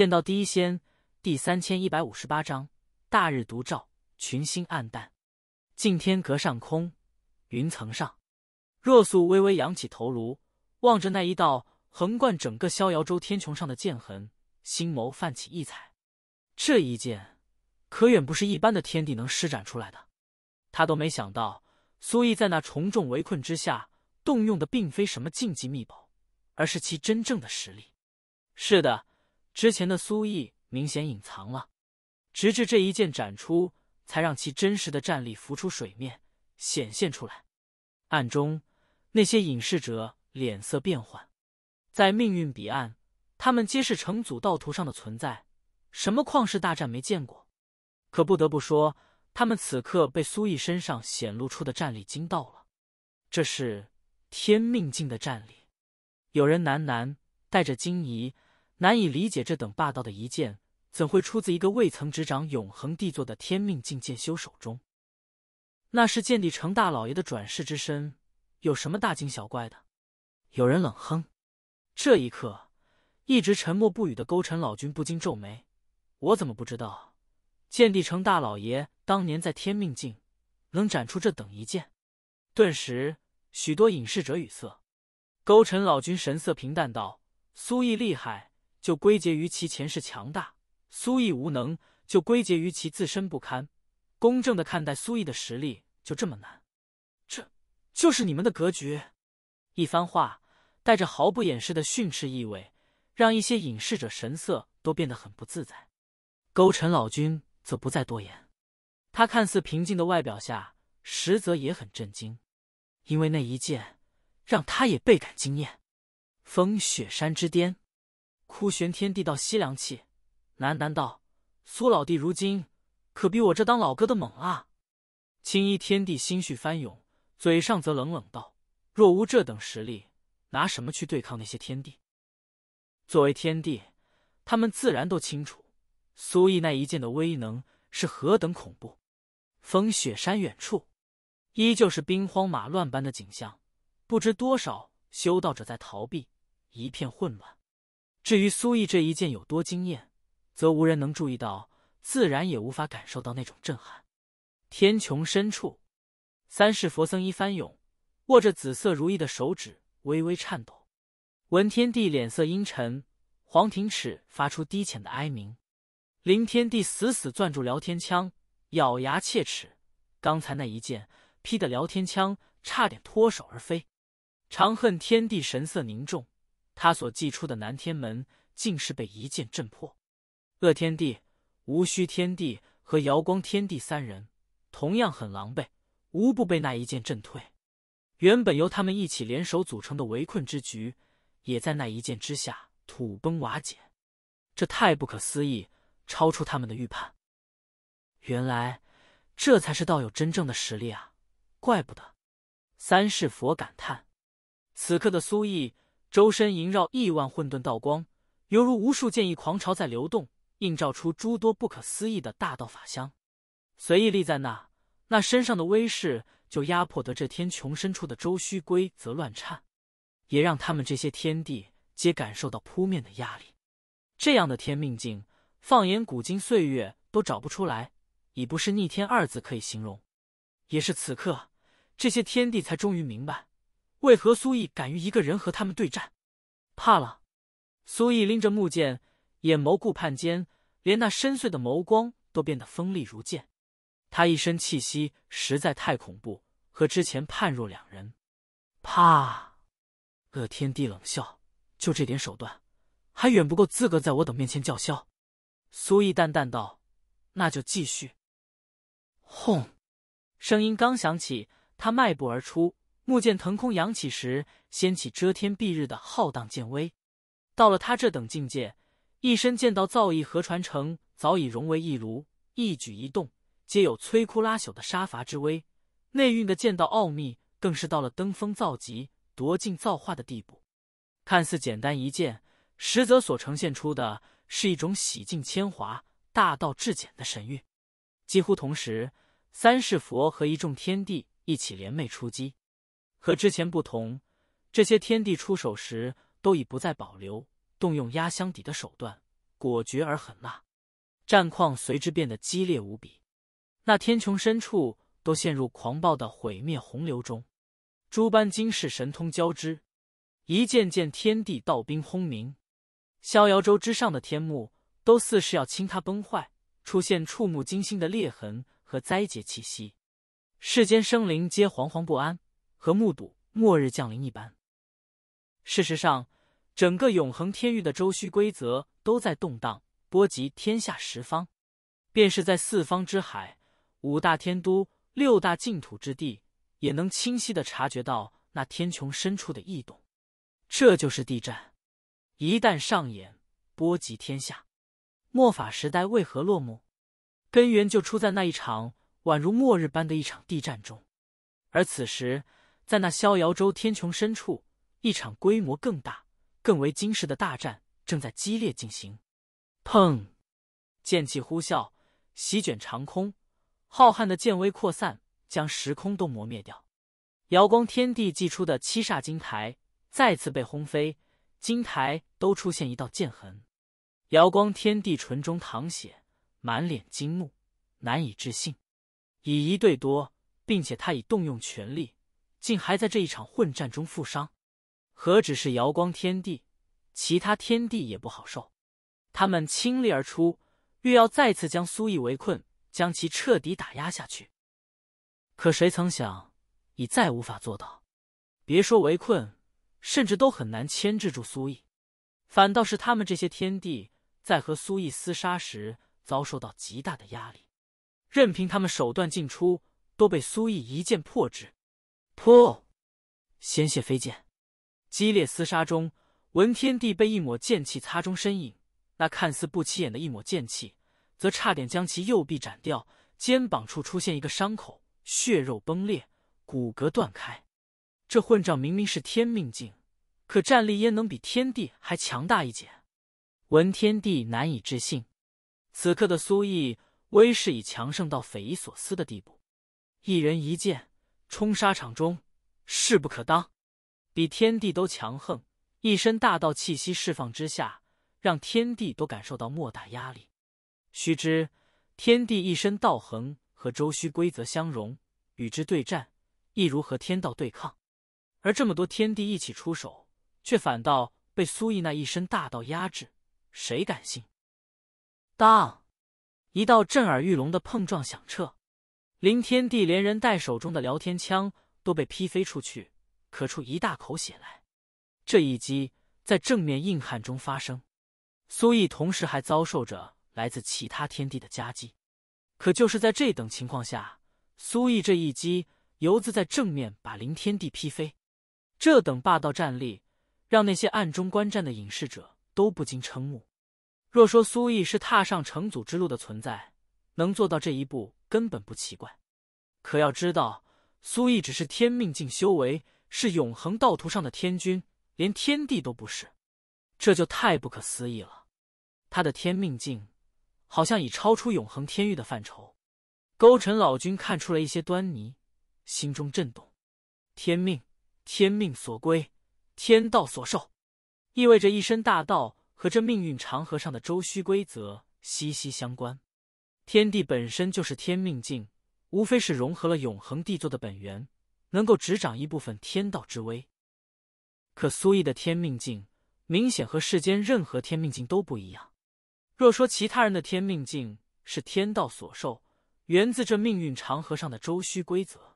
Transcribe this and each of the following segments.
《剑道第一仙》第三千一百五十八章：大日独照，群星黯淡。敬天阁上空，云层上，若素微微扬起头颅，望着那一道横贯整个逍遥州天穹上的剑痕，星眸泛起异彩。这一剑，可远不是一般的天地能施展出来的。他都没想到，苏毅在那重重围困之下，动用的并非什么禁忌秘宝，而是其真正的实力。是的。之前的苏毅明显隐藏了，直至这一剑斩出，才让其真实的战力浮出水面，显现出来。暗中，那些隐士者脸色变幻。在命运彼岸，他们皆是成祖道途上的存在，什么旷世大战没见过？可不得不说，他们此刻被苏毅身上显露出的战力惊到了。这是天命境的战力，有人喃喃，带着惊疑。难以理解，这等霸道的一剑怎会出自一个未曾执掌永恒帝座的天命境剑修手中？那是剑帝城大老爷的转世之身，有什么大惊小怪的？有人冷哼。这一刻，一直沉默不语的勾陈老君不禁皱眉：“我怎么不知道，剑帝城大老爷当年在天命境能斩出这等一剑？”顿时，许多隐士者语塞。勾陈老君神色平淡道：“苏毅厉害。”就归结于其前世强大，苏毅无能；就归结于其自身不堪。公正的看待苏毅的实力，就这么难？这就是你们的格局。一番话带着毫不掩饰的训斥意味，让一些隐士者神色都变得很不自在。勾陈老君则不再多言，他看似平静的外表下，实则也很震惊，因为那一剑让他也倍感惊艳。风雪山之巅。枯玄天地道吸凉气，喃喃道：“苏老弟，如今可比我这当老哥的猛啊！”青衣天地心绪翻涌，嘴上则冷冷道：“若无这等实力，拿什么去对抗那些天地？作为天地，他们自然都清楚苏毅那一剑的威能是何等恐怖。”风雪山远处，依旧是兵荒马乱般的景象，不知多少修道者在逃避，一片混乱。至于苏毅这一剑有多惊艳，则无人能注意到，自然也无法感受到那种震撼。天穹深处，三世佛僧一翻涌，握着紫色如意的手指微微颤抖。闻天帝脸色阴沉，黄庭尺发出低浅的哀鸣。林天帝死死攥住聊天枪，咬牙切齿。刚才那一剑劈得聊天枪差点脱手而飞。长恨天帝神色凝重。他所祭出的南天门竟是被一剑震破，恶天帝、无虚天帝和瑶光天帝三人同样很狼狈，无不被那一剑震退。原本由他们一起联手组成的围困之局，也在那一剑之下土崩瓦解。这太不可思议，超出他们的预判。原来，这才是道友真正的实力啊！怪不得，三世佛感叹。此刻的苏毅。周身萦绕亿万混沌道光，犹如无数剑意狂潮在流动，映照出诸多不可思议的大道法相。随意立在那，那身上的威势就压迫得这天穹深处的周虚规则乱颤，也让他们这些天地皆感受到扑面的压力。这样的天命境，放眼古今岁月都找不出来，已不是逆天二字可以形容。也是此刻，这些天地才终于明白。为何苏毅敢于一个人和他们对战？怕了？苏毅拎着木剑，眼眸顾盼间，连那深邃的眸光都变得锋利如剑。他一身气息实在太恐怖，和之前判若两人。怕？恶天帝冷笑：“就这点手段，还远不够资格在我等面前叫嚣。”苏毅淡淡道：“那就继续。”轰！声音刚响起，他迈步而出。木剑腾空扬起时，掀起遮天蔽日的浩荡剑威。到了他这等境界，一身剑道造诣和传承早已融为一炉，一举一动皆有摧枯拉朽的杀伐之威。内蕴的剑道奥秘更是到了登峰造极、夺尽造化的地步。看似简单一剑，实则所呈现出的是一种洗尽铅华、大道至简的神韵。几乎同时，三世佛和一众天地一起联袂出击。和之前不同，这些天地出手时都已不再保留，动用压箱底的手段，果决而狠辣。战况随之变得激烈无比，那天穹深处都陷入狂暴的毁灭洪流中，诸般惊世神通交织，一件件天地道兵轰鸣。逍遥洲之上的天幕都似是要倾塌崩坏，出现触目惊心的裂痕和灾劫气息，世间生灵皆惶惶不安。和目睹末日降临一般。事实上，整个永恒天域的周虚规则都在动荡，波及天下十方。便是在四方之海、五大天都、六大净土之地，也能清晰的察觉到那天穹深处的异动。这就是地战，一旦上演，波及天下。末法时代为何落幕？根源就出在那一场宛如末日般的一场地战中。而此时。在那逍遥洲天穹深处，一场规模更大、更为惊世的大战正在激烈进行。砰！剑气呼啸，席卷长空，浩瀚的剑威扩散，将时空都磨灭掉。瑶光天地祭出的七煞金台再次被轰飞，金台都出现一道剑痕。瑶光天地唇中淌血，满脸惊怒，难以置信：以一对多，并且他已动用全力。竟还在这一场混战中负伤，何止是瑶光天帝，其他天帝也不好受。他们倾力而出，欲要再次将苏毅围困，将其彻底打压下去。可谁曾想，已再无法做到。别说围困，甚至都很难牵制住苏毅。反倒是他们这些天帝在和苏毅厮杀时，遭受到极大的压力，任凭他们手段尽出，都被苏毅一剑破之。噗，鲜血飞溅，激烈厮杀中，文天帝被一抹剑气擦中身影。那看似不起眼的一抹剑气，则差点将其右臂斩掉，肩膀处出现一个伤口，血肉崩裂，骨骼断开。这混账明明是天命境，可战力焉能比天帝还强大一截？文天帝难以置信。此刻的苏毅威势已强盛到匪夷所思的地步，一人一剑。冲沙场中，势不可当，比天地都强横。一身大道气息释放之下，让天地都感受到莫大压力。须知，天地一身道恒和周虚规则相融，与之对战，亦如和天道对抗。而这么多天地一起出手，却反倒被苏毅那一身大道压制。谁敢信？当，一道震耳欲聋的碰撞响彻。林天帝连人带手中的聊天枪都被劈飞出去，咳出一大口血来。这一击在正面硬汉中发生，苏毅同时还遭受着来自其他天帝的夹击。可就是在这等情况下，苏毅这一击犹自在正面把林天帝劈飞。这等霸道战力，让那些暗中观战的隐士者都不禁瞠目。若说苏毅是踏上成祖之路的存在。能做到这一步根本不奇怪，可要知道，苏毅只是天命境修为，是永恒道途上的天君，连天帝都不是，这就太不可思议了。他的天命境好像已超出永恒天域的范畴。勾陈老君看出了一些端倪，心中震动。天命，天命所归，天道所受，意味着一身大道和这命运长河上的周虚规则息息相关。天地本身就是天命境，无非是融合了永恒帝座的本源，能够执掌一部分天道之威。可苏毅的天命境明显和世间任何天命境都不一样。若说其他人的天命境是天道所授，源自这命运长河上的周虚规则，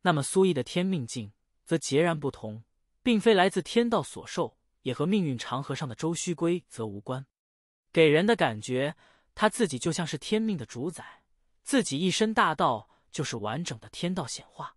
那么苏毅的天命境则截然不同，并非来自天道所授，也和命运长河上的周虚规则无关，给人的感觉。他自己就像是天命的主宰，自己一身大道就是完整的天道显化，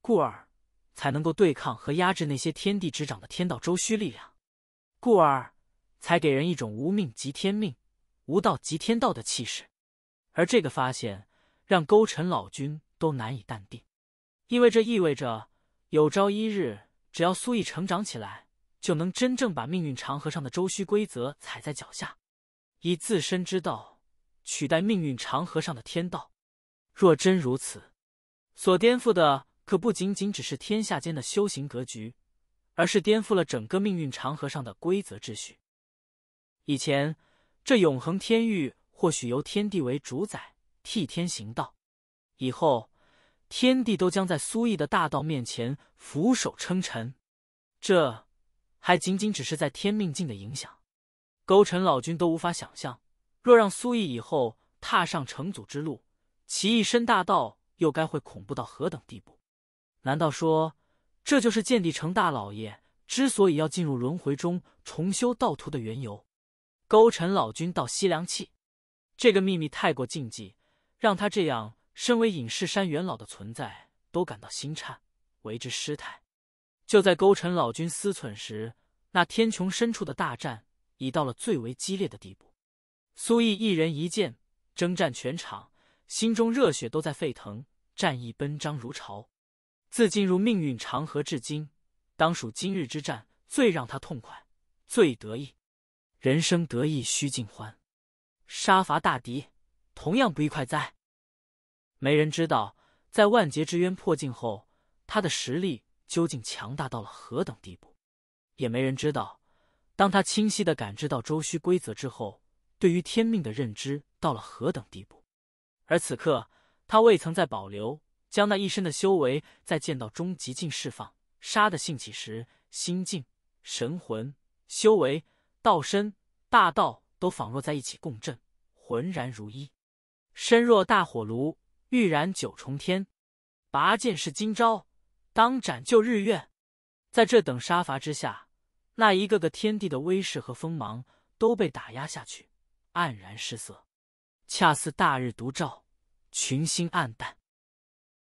故而才能够对抗和压制那些天地执掌的天道周虚力量，故而才给人一种无命即天命，无道即天道的气势。而这个发现让勾陈老君都难以淡定，因为这意味着有朝一日，只要苏毅成长起来，就能真正把命运长河上的周虚规则踩在脚下。以自身之道取代命运长河上的天道，若真如此，所颠覆的可不仅仅只是天下间的修行格局，而是颠覆了整个命运长河上的规则秩序。以前，这永恒天域或许由天地为主宰，替天行道；以后，天地都将在苏毅的大道面前俯首称臣。这还仅仅只是在天命境的影响。勾陈老君都无法想象，若让苏毅以后踏上成祖之路，其一身大道又该会恐怖到何等地步？难道说这就是见地成大老爷之所以要进入轮回中重修道途的缘由？勾陈老君倒吸凉气，这个秘密太过禁忌，让他这样身为隐士山元老的存在都感到心颤，为之失态。就在勾陈老君思忖时，那天穹深处的大战。已到了最为激烈的地步，苏毅一人一剑征战全场，心中热血都在沸腾，战意奔张如潮。自进入命运长河至今，当属今日之战最让他痛快、最得意。人生得意须尽欢，杀伐大敌同样不亦快哉？没人知道，在万劫之渊破境后，他的实力究竟强大到了何等地步，也没人知道。当他清晰的感知到周虚规则之后，对于天命的认知到了何等地步？而此刻，他未曾在保留，将那一身的修为在剑道终极境释放，杀的兴起时，心境、神魂、修为、道身、大道都仿若在一起共振，浑然如一，身若大火炉，欲燃九重天，拔剑是今朝，当斩就日月，在这等杀伐之下。那一个个天地的威势和锋芒都被打压下去，黯然失色，恰似大日独照，群星黯淡。